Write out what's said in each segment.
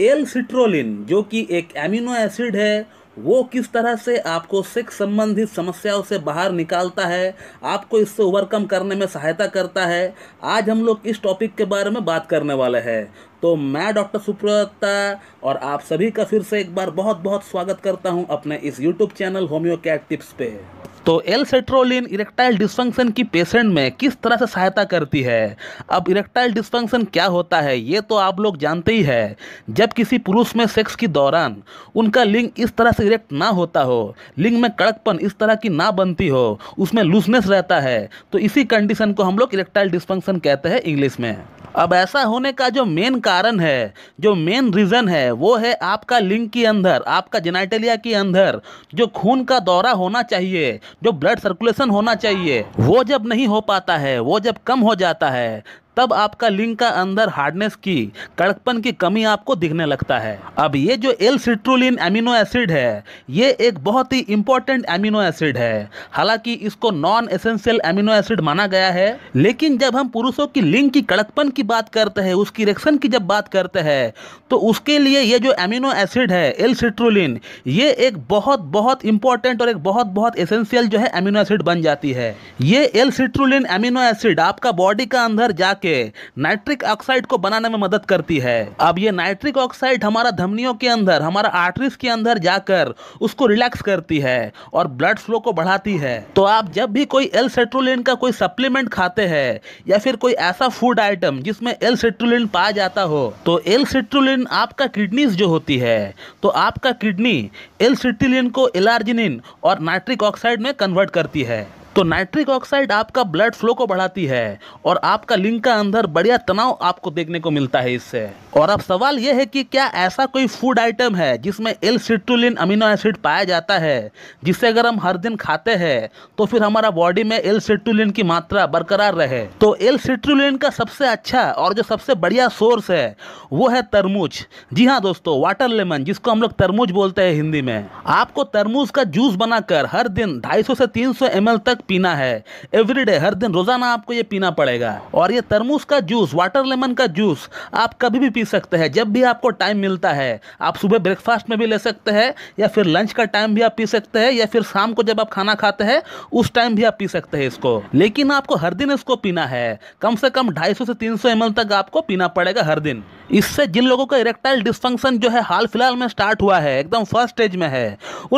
L citrulline जो कि एक एमिनो एसिड है वो किस तरह से आपको सेक्स संबंधित समस्याओं से बाहर निकालता है आपको इससे ओवरकम करने में सहायता करता है आज हम लोग इस टॉपिक के बारे में बात करने वाले हैं तो मैं डॉक्टर सुप्रदत्ता और आप सभी का फिर से एक बार बहुत बहुत स्वागत करता हूं अपने इस YouTube channel homeo cat tips पे तो एल सेट्रोलिन इरेक्टाइल डिस्फंक्शन की पेशेंट में किस तरह से सहायता करती है अब इरेक्टाइल डिस्फंक्शन क्या होता है ये तो आप लोग जानते ही है जब किसी पुरुष में सेक्स के दौरान उनका लिंग इस तरह से इरेक्ट ना होता हो लिंग में कड़कपन इस तरह की ना बनती हो उसमें लूजनेस रहता है तो इसी कंडीशन को हम लोग इरेक्टाइल डिस्फंक्शन कहते हैं इंग्लिश में अब ऐसा होने का जो मेन कारण है जो मेन रीज़न है वो है आपका लिंग के अंदर आपका जेनाइटेलिया के अंदर जो खून का दौरा होना चाहिए जो ब्लड सर्कुलेशन होना चाहिए वो जब नहीं हो पाता है वो जब कम हो जाता है तब आपका लिंग का अंदर हार्डनेस की कड़कपन की कमी आपको दिखने लगता है अब ये जो एल सिट्रोलिन एमिनो एसिड है ये एक बहुत ही इंपॉर्टेंट एमिनो एसिड है हालांकि इसको नॉन एसेंशियल एमिनो एसिड माना गया है लेकिन जब हम पुरुषों की लिंग की कड़कपन की बात करते हैं उसकी रिएक्शन की जब बात करते हैं तो उसके लिए ये जो एमिनो एसिड है एल सिट्रोलिन ये एक बहुत बहुत इंपॉर्टेंट और एक बहुत बहुत एसेंशियल जो है एमिनो एसिड बन जाती है ये एल सिट्रोलिन एमिनो एसिड आपका बॉडी का अंदर जाके करके नाइट्रिक ऑक्साइड को बनाने में मदद करती है अब ये नाइट्रिक ऑक्साइड हमारा धमनियों के अंदर हमारा आर्टरीज के अंदर जाकर उसको रिलैक्स करती है और ब्लड फ्लो को बढ़ाती है तो आप जब भी कोई एल सेट्रोलिन का कोई सप्लीमेंट खाते हैं या फिर कोई ऐसा फूड आइटम जिसमें एल सेट्रोलिन पाया जाता हो तो एल सेट्रोलिन आपका किडनीज जो होती है तो आपका किडनी एल सेट्रोलिन को एलार्जिनिन और नाइट्रिक ऑक्साइड में कन्वर्ट करती है तो नाइट्रिक ऑक्साइड आपका ब्लड फ्लो को बढ़ाती है और आपका लिंग का अंदर बढ़िया तनाव आपको देखने को मिलता है इससे और अब सवाल यह है कि क्या ऐसा कोई फूड आइटम है जिसमें एल सिट्रुलिन अमीनो एसिड पाया जाता है जिसे अगर हम हर दिन खाते हैं तो फिर हमारा बॉडी में एल सिट्रुलिन की मात्रा बरकरार रहे तो एल सिट्रुलिन का सबसे अच्छा और जो सबसे बढ़िया सोर्स है वो है तरमूज जी हाँ दोस्तों वाटर लेमन जिसको हम लोग तरमूज बोलते हैं हिंदी में आपको तरमूज का जूस बनाकर हर दिन ढाई से तीन सौ तक पीना है एवरीडे हर दिन रोज़ाना आपको ये पीना पड़ेगा और ये तरमूस का जूस वाटर लेमन का जूस आप कभी भी पी सकते हैं जब भी आपको टाइम मिलता है आप सुबह ब्रेकफास्ट में भी ले सकते हैं या फिर लंच का टाइम भी आप पी सकते हैं या फिर शाम को जब आप खाना खाते हैं उस टाइम भी आप पी सकते हैं इसको लेकिन आपको हर दिन इसको पीना है कम से कम ढाई से तीन सौ तक आपको पीना पड़ेगा हर दिन इससे जिन लोगों का इरेक्टाइल डिस्फंक्शन जो है हाल फिलहाल में स्टार्ट हुआ है एकदम फर्स्ट स्टेज में है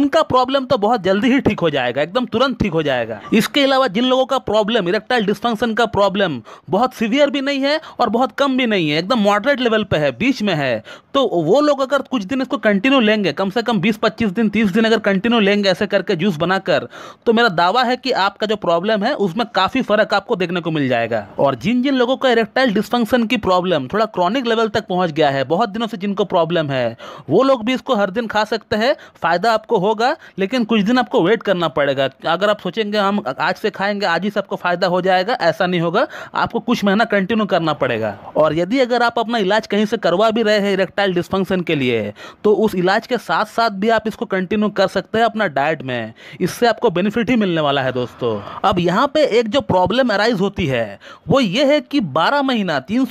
उनका प्रॉब्लम तो बहुत जल्दी ही ठीक हो जाएगा एकदम तुरंत ठीक हो जाएगा इसके अलावा जिन लोगों का प्रॉब्लम इरेक्टाइल डिस्फंक्शन का प्रॉब्लम बहुत सीवियर भी नहीं है और बहुत कम भी नहीं है एकदम मॉडरेट लेवल पे है बीच में है तो वो लोग अगर कुछ दिन इसको कंटिन्यू लेंगे कम से कम 20-25 दिन 30 दिन अगर कंटिन्यू लेंगे ऐसे करके जूस बनाकर तो मेरा दावा है कि आपका जो प्रॉब्लम है उसमें काफ़ी फ़र्क आपको देखने को मिल जाएगा और जिन जिन लोगों का इरेक्टाइल डिस्फंक्शन की प्रॉब्लम थोड़ा क्रॉनिक लेवल तक पहुँच गया है बहुत दिनों से जिनको प्रॉब्लम है वो लोग भी इसको हर दिन खा सकते हैं फ़ायदा आपको होगा लेकिन कुछ दिन आपको वेट करना पड़ेगा अगर आप सोचेंगे हम आज से खाएंगे आज ही सबको फ़ायदा हो जाएगा ऐसा नहीं होगा आपको कुछ महीना कंटिन्यू करना पड़ेगा और यदि अगर आप अपना इलाज कहीं से करवा भी रहे हैं इरेक्टाइल डिस्फंक्शन के लिए तो उस इलाज के साथ साथ भी आप इसको कंटिन्यू कर सकते हैं अपना डाइट में इससे आपको बेनिफिट ही मिलने वाला है दोस्तों अब यहाँ पे एक जो प्रॉब्लम अराइज होती है वो ये है कि बारह महीना तीन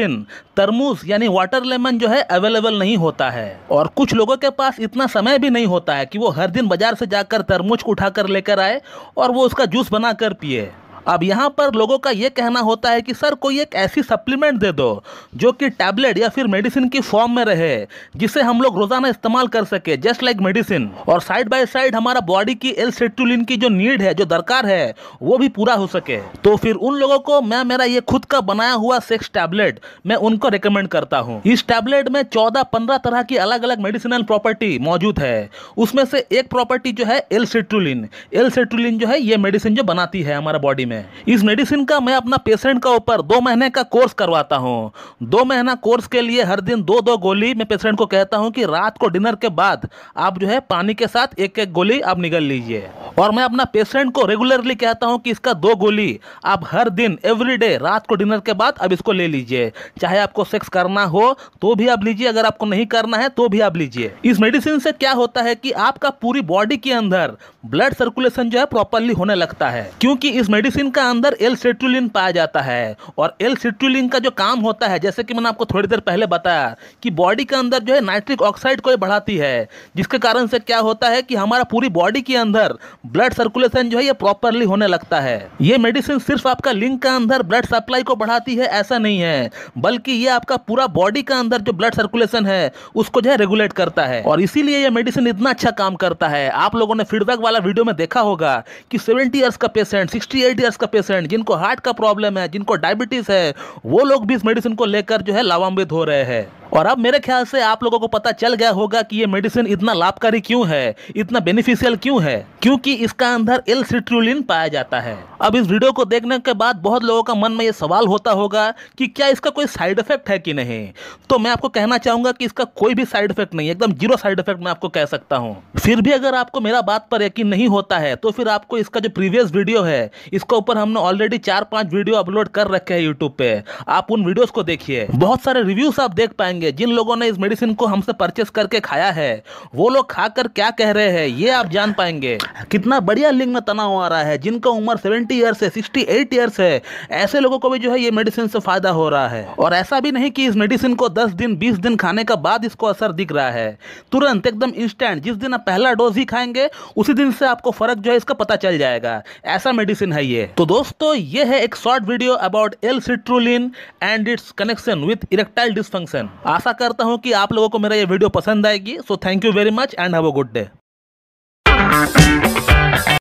दिन तरमूज यानी वाटर लेमन जो है अवेलेबल नहीं होता है और कुछ लोगों के पास इतना समय भी नहीं होता है कि वो हर दिन बाजार से जाकर तरमूज को उठाकर लेकर आए और वो उसका जूस बना कर पिए अब यहाँ पर लोगों का ये कहना होता है कि सर कोई एक ऐसी सप्लीमेंट दे दो जो कि टैबलेट या फिर मेडिसिन की फॉर्म में रहे जिसे हम लोग रोज़ाना इस्तेमाल कर सके जस्ट लाइक मेडिसिन और साइड बाय साइड हमारा बॉडी की एल सेटुलिन की जो नीड है जो दरकार है वो भी पूरा हो सके तो फिर उन लोगों को मैं मेरा ये खुद का बनाया हुआ सेक्स टैबलेट मैं उनको रिकमेंड करता हूँ इस टैबलेट में चौदह पंद्रह तरह की अलग अलग मेडिसिनल प्रॉपर्टी मौजूद है उसमें से एक प्रॉपर्टी जो है एल सेटुलिन एल सेटुलिन जो है ये मेडिसिन जो बनाती है हमारा बॉडी में इस मेडिसिन का मैं अपना पेशेंट का ऊपर दो महीने का कोर्स करवाता हूँ दो महीना कोर्स के लिए हर दिन दो दो गोली मैं पेशेंट को कहता हूँ कि रात को डिनर के बाद आप जो है पानी के साथ एक एक गोली आप निगल लीजिए और मैं अपना पेशेंट को रेगुलरली कहता हूँ कि इसका दो गोली आप हर दिन एवरी रात को डिनर के बाद अब इसको ले लीजिए चाहे आपको सेक्स करना हो तो भी आप लीजिए अगर आपको नहीं करना है तो भी आप लीजिए इस मेडिसिन से क्या होता है कि आपका पूरी बॉडी के अंदर ब्लड सर्कुलेशन जो है प्रॉपरली होने लगता है क्योंकि इस मेडिसिन मेडिसिन का अंदर एल सेटुलिन पाया जाता है और एल सेटुलिन का जो काम होता है जैसे कि मैंने आपको थोड़ी देर पहले बताया कि बॉडी के अंदर जो है नाइट्रिक ऑक्साइड को बढ़ाती है जिसके कारण से क्या होता है कि हमारा पूरी बॉडी के अंदर ब्लड सर्कुलेशन जो है ये प्रॉपरली होने लगता है ये मेडिसिन सिर्फ आपका लिंग का अंदर ब्लड सप्लाई को बढ़ाती है ऐसा नहीं है बल्कि ये आपका पूरा बॉडी का अंदर जो ब्लड सर्कुलेशन है उसको जो है रेगुलेट करता है और इसीलिए ये मेडिसिन इतना अच्छा काम करता है आप लोगों ने फीडबैक वाला वीडियो में देखा होगा कि सेवेंटी ईयर्स का पेशेंट सिक्सटी एट ईयर्स का पेशेंट जिनको हार्ट का प्रॉब्लम है जिनको डायबिटीज़ है वो लोग भी इस मेडिसिन को लेकर जो है लाभान्वित हो रहे हैं और अब मेरे ख्याल से आप लोगों को पता चल गया होगा कि ये मेडिसिन इतना लाभकारी क्यों है इतना बेनिफिशियल क्यों है क्योंकि इसका अंदर एल सिट्रुलिन पाया जाता है अब इस वीडियो को देखने के बाद बहुत लोगों का मन में ये सवाल होता होगा कि क्या इसका कोई साइड इफेक्ट है कि नहीं तो मैं आपको कहना चाहूंगा कि इसका कोई भी साइड इफेक्ट नहीं एकदम जीरो साइड इफेक्ट मैं आपको कह सकता हूँ फिर भी अगर आपको मेरा बात पर यकीन नहीं होता है तो फिर आपको इसका जो प्रीवियस वीडियो है इसको ऊपर हमने ऑलरेडी चार पांच वीडियो अपलोड कर रखे हैं यूट्यूब पे आप उन वीडियोस को देखिए बहुत सारे रिव्यूज आप देख पाएंगे जिन लोगों ने इस मेडिसिन को हमसे परचेस करके खाया है वो लोग खाकर क्या कह रहे हैं ये आप जान पाएंगे कितना बढ़िया लिंग में तनाव आ रहा है जिनका उम्र सेवेंटी ईयर्स है सिक्सटी एट ईयर्स है ऐसे लोगों को भी जो है ये मेडिसिन से फायदा हो रहा है और ऐसा भी नहीं की इस मेडिसिन को दस दिन बीस दिन खाने के बाद इसको असर दिख रहा है तुरंत एकदम इंस्टेंट जिस दिन आप पहला डोज ही खाएंगे उसी दिन से आपको फर्क जो है इसका पता चल जाएगा ऐसा मेडिसिन है ये तो दोस्तों ये है एक short video about L citrulline and its connection with erectile dysfunction आशा करता हूँ कि आप लोगों को मेरा ये वीडियो पसंद आएगी so thank you very much and have a good day